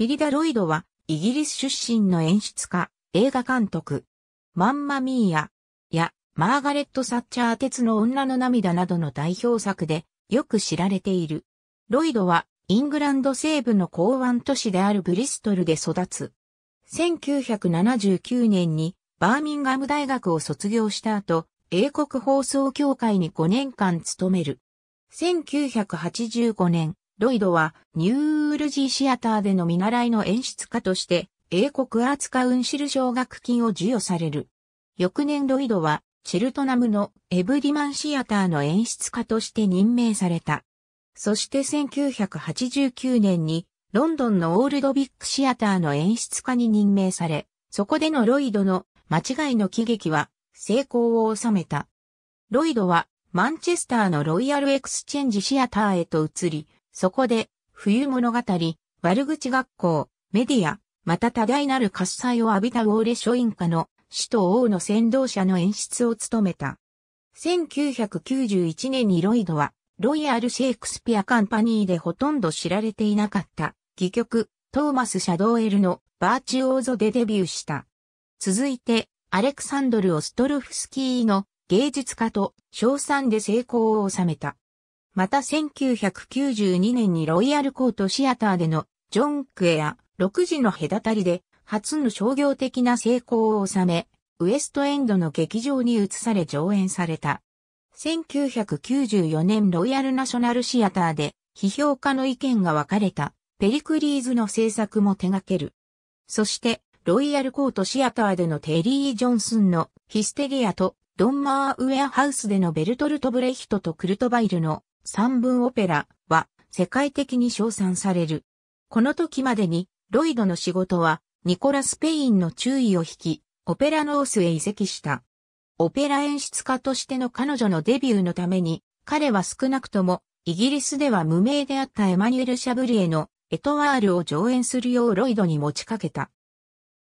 フィリダ・ロイドは、イギリス出身の演出家、映画監督。マンマ・ミーヤ、や、マーガレット・サッチャー鉄の女の涙などの代表作で、よく知られている。ロイドは、イングランド西部の港湾都市であるブリストルで育つ。1979年に、バーミンガム大学を卒業した後、英国放送協会に5年間勤める。1985年、ロイドはニューウルジーシアターでの見習いの演出家として英国アーツカウンシル奨学金を授与される。翌年ロイドはチェルトナムのエブリマンシアターの演出家として任命された。そして1989年にロンドンのオールドビックシアターの演出家に任命され、そこでのロイドの間違いの喜劇は成功を収めた。ロイドはマンチェスターのロイヤルエクスチェンジシアターへと移り、そこで、冬物語、悪口学校、メディア、また多大なる喝采を浴びたウォーレ書院家の死と王の先導者の演出を務めた。1991年にロイドは、ロイヤル・シェイクスピア・カンパニーでほとんど知られていなかった、戯曲、トーマス・シャドーエルのバーチオーゾでデビューした。続いて、アレクサンドル・オストルフスキーの芸術家と賞賛で成功を収めた。また1992年にロイヤルコートシアターでのジョン・クエア6時の隔たりで初の商業的な成功を収め、ウエストエンドの劇場に移され上演された。1994年ロイヤルナショナルシアターで批評家の意見が分かれたペリクリーズの制作も手掛ける。そしてロイヤルコートシアターでのテリー・ジョンスンのヒステリアとドンマーウェアハウスでのベルトルト・ブレヒトとクルトバイルの三文オペラは世界的に称賛される。この時までにロイドの仕事はニコラ・スペインの注意を引き、オペラノースへ移籍した。オペラ演出家としての彼女のデビューのために、彼は少なくともイギリスでは無名であったエマニュエル・シャブリエのエトワールを上演するようロイドに持ちかけた。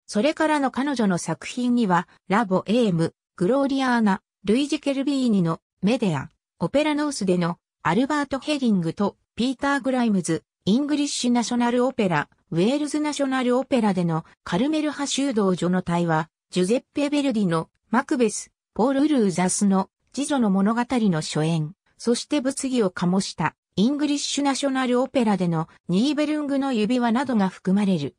それからの彼女の作品には、ラボ・エーム、グローリアーナ、ルイジ・ケルビーニのメデア、オペラノースでのアルバート・ヘディングとピーター・グライムズ、イングリッシュ・ナショナル・オペラ、ウェールズ・ナショナル・オペラでのカルメル派修道女の対話、ジュゼッペ・ベルディのマクベス、ポール・ウルーザスの次女の物語の初演、そして物議を醸したイングリッシュ・ナショナル・オペラでのニーベルングの指輪などが含まれる。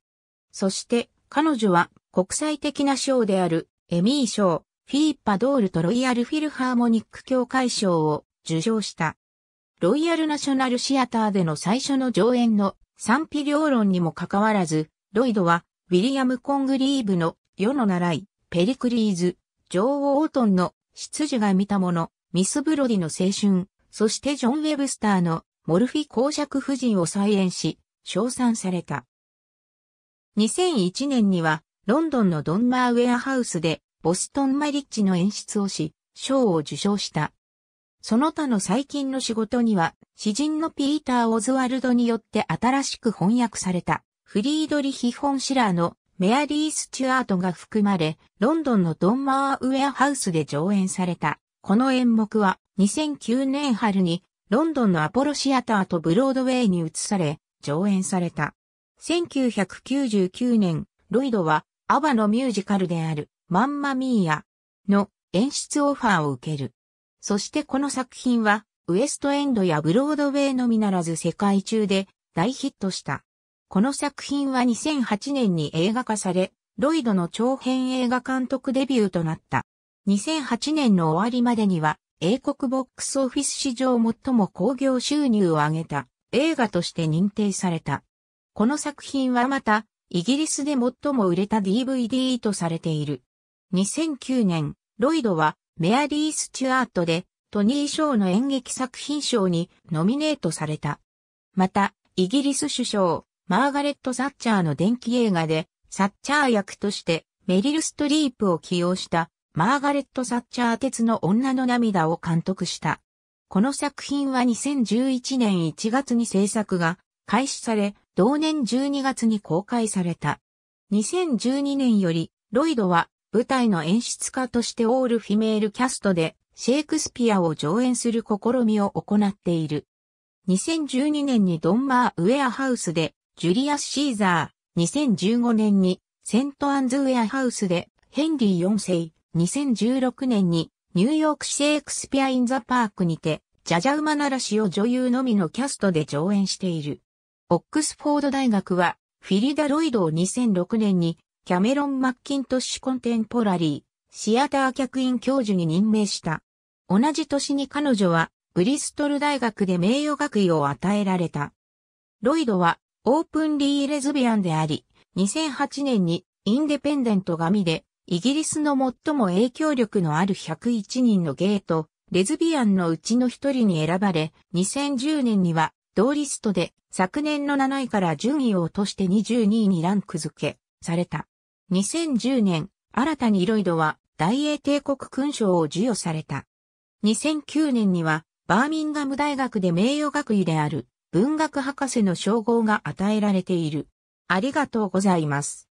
そして彼女は国際的な賞であるエミー賞、フィーッパ・ドールとロイヤル・フィルハーモニック協会賞を受賞した。ロイヤルナショナルシアターでの最初の上演の賛否両論にもかかわらず、ロイドは、ウィリアム・コングリーブの世の習い、ペリクリーズ、女王オートンの執事が見たもの、ミス・ブロディの青春、そしてジョン・ウェブスターのモルフィ公爵夫人を再演し、称賛された。2001年には、ロンドンのドンマーウェアハウスで、ボストン・マリッジの演出をし、賞を受賞した。その他の最近の仕事には、詩人のピーター・オズワルドによって新しく翻訳された、フリードリヒ・フォン・シラーのメアリー・スチュアートが含まれ、ロンドンのドンマーウェアハウスで上演された。この演目は2009年春にロンドンのアポロシアターとブロードウェイに移され、上演された。1999年、ロイドはアバのミュージカルであるマンマミーヤの演出オファーを受ける。そしてこの作品は、ウエストエンドやブロードウェイのみならず世界中で大ヒットした。この作品は2008年に映画化され、ロイドの長編映画監督デビューとなった。2008年の終わりまでには、英国ボックスオフィス史上最も興行収入を上げた映画として認定された。この作品はまた、イギリスで最も売れた DVD とされている。2009年、ロイドはメアリー・スチュアートで、トニー賞の演劇作品賞にノミネートされた。また、イギリス首相、マーガレット・サッチャーの電気映画で、サッチャー役としてメリル・ストリープを起用したマーガレット・サッチャー鉄の女の涙を監督した。この作品は2011年1月に制作が開始され、同年12月に公開された。2012年より、ロイドは舞台の演出家としてオールフィメールキャストでシェイクスピアを上演する試みを行っている。2012年にドンマーウェアハウスでジュリアス・シーザー、2015年にセントアンズウェアハウスでヘンリー4世、2016年にニューヨークシェイクスピア・イン・ザ・パークにてジャジャウマならしを女優のみのキャストで上演している。オックスフォード大学はフィリダ・ロイドを2006年にキャメロン・マッキントッシュ・コンテンポラリー、シアター客員教授に任命した。同じ年に彼女は、ブリストル大学で名誉学位を与えられた。ロイドは、オープンリーレズビアンであり、2008年に、インデペンデント紙で、イギリスの最も影響力のある101人のゲート、レズビアンのうちの一人に選ばれ、2010年には、同リストで、昨年の7位から順位を落として22位にランク付け、された。2010年、新たにロイドは大英帝国勲章を授与された。2009年には、バーミンガム大学で名誉学位である文学博士の称号が与えられている。ありがとうございます。